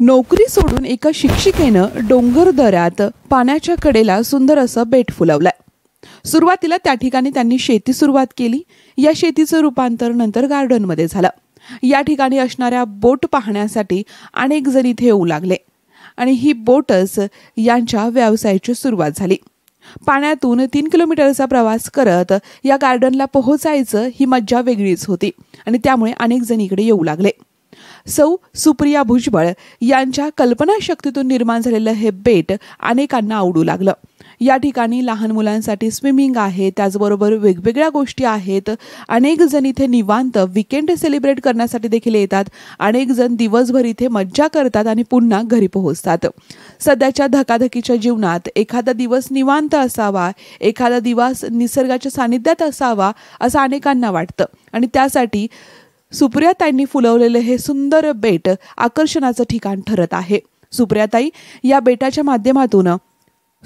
नोकरी सोडून एका शिक्षिकेनं डोंगर दऱ्यात पाण्याच्या कडेला सुंदर असं बेट फुलवलंय सुरुवातीला त्या ठिकाणी त्यांनी शेती सुरुवात केली या शेतीचं रूपांतर नंतर गार्डनमध्ये झालं या ठिकाणी असणाऱ्या बोट पाहण्यासाठी अनेक जण इथे येऊ लागले आणि ही बोटच यांच्या व्यवसायाची सुरुवात झाली पाण्यातून तीन किलोमीटरचा प्रवास करत या गार्डनला पोहोचायचं ही मज्जा वेगळीच होती आणि त्यामुळे अनेक जण इकडे येऊ लागले सौ सुप्रिया भुजबळ यांच्या कल्पनाशक्तीतून निर्माण झालेलं हे बेट अनेकांना आवडू लागलं या ठिकाणी लहान मुलांसाठी स्विमिंग आहे त्याचबरोबर वेगवेगळ्या गोष्टी आहेत अनेक जण इथे निवांत विकेंड सेलिब्रेट करण्यासाठी देखील येतात अनेक जण दिवसभर इथे मज्जा करतात आणि पुन्हा घरी पोहोचतात सध्याच्या धकाधकीच्या जीवनात एखादा दिवस निवांत असावा एखादा दिवस निसर्गाच्या सानिध्यात असावा असं अनेकांना वाटतं आणि त्यासाठी सुप्रियाताईंनी फुलवलेले हे सुंदर बेट आकर्षणाचं ठिकाण ठरत आहे सुप्रियाताई या बेटाच्या माध्यमातून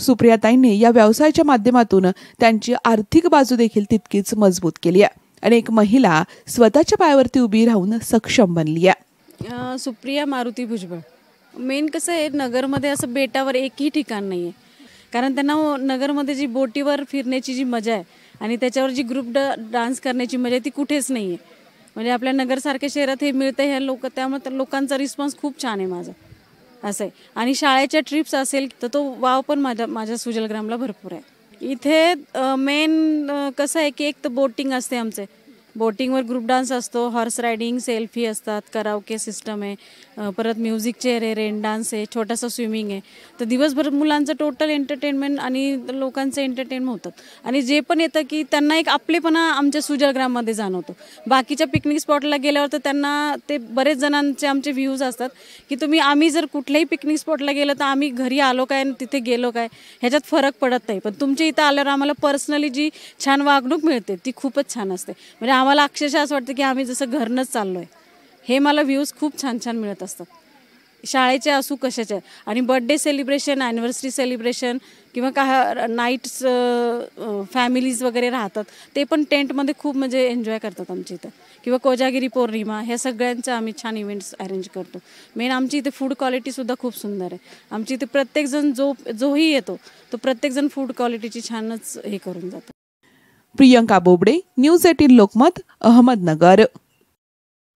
सुप्रियाताईंनी या व्यवसायाच्या माध्यमातून त्यांची आर्थिक बाजू देखील तितकीच मजबूत केली आहे आणि एक महिला स्वतःच्या पायावरती उभी राहून सक्षम बनली आहे सुप्रिया मारुती भुजबळ मेन कसं आहे नगरमध्ये असं बेटावर एकही ठिकाण नाही आहे कारण त्यांना हो, नगरमध्ये जी बोटीवर फिरण्याची जी मजा आहे आणि त्याच्यावर जी ग्रुप डान्स करण्याची मजा आहे ती कुठेच नाही आहे म्हणजे आपल्या नगरसारख्या शहरात हे मिळतं ह्या लोक त्यामुळे लोकांचा रिस्पॉन्स खूप छान आहे माझा असं आहे आणि शाळेच्या ट्रिप्स असेल तर तो वाव पण माझ्या माझ्या सुजलग्रामला भरपूर आहे इथे मेन कसं आहे की एक तर बोटिंग असते आमचे बोटिंगवर ग्रुप डान्स असतो हॉर्स रायडिंग सेल्फी असतात करावके सिस्टम आहे परत म्युझिक चेअर आहे रेन डान्स आहे छोटासा स्विमिंग आहे तर दिवसभर मुलांचं टोटल एंटरटेनमेंट आणि लोकांचं एंटरटेनमेंट होतात आणि जे पण येतं की त्यांना एक आपलेपणा आमच्या सुजलग्राममध्ये जाणवतो बाकीच्या पिकनिक स्पॉटला गेल्यावर तर त्यांना ते बरेच जणांचे आमचे व्ह्यूज असतात की तुम्ही आम्ही जर कुठल्याही पिकनिक स्पॉटला गेलो तर आम्ही घरी आलो काय आणि तिथे गेलो काय ह्याच्यात फरक पडत नाही पण तुमच्या इथं आल्यावर आम्हाला पर्सनली जी छान वागणूक मिळते ती खूपच छान असते म्हणजे आम्हाला अक्षरशः असं वाटतं की आम्ही जसं घरनंच चाललो आहे हे मला व्ह्यूज खूप छान छान मिळत असतात शाळेचे असू कशाचे आणि बड्डे सेलिब्रेशन ॲनिव्हर्सरी सेलिब्रेशन किंवा का नाईट्स फॅमिलीज वगैरे राहतात ते पण टेंटमध्ये खूप म्हणजे एन्जॉय करतात आमच्या इथं किंवा कोजागिरी पौर्णिमा ह्या सगळ्यांचं आम्ही छान इव्हेंट्स अरेंज करतो मेन आमची इथे फूड क्वालिटीसुद्धा खूप सुंदर आहे आमची इथे प्रत्येकजण जो जोही येतो तो प्रत्येकजण फूड क्वालिटीची छानच हे करून जातो प्रियंका बोबडे न्यूज एटीन लोकमत अहमदनगर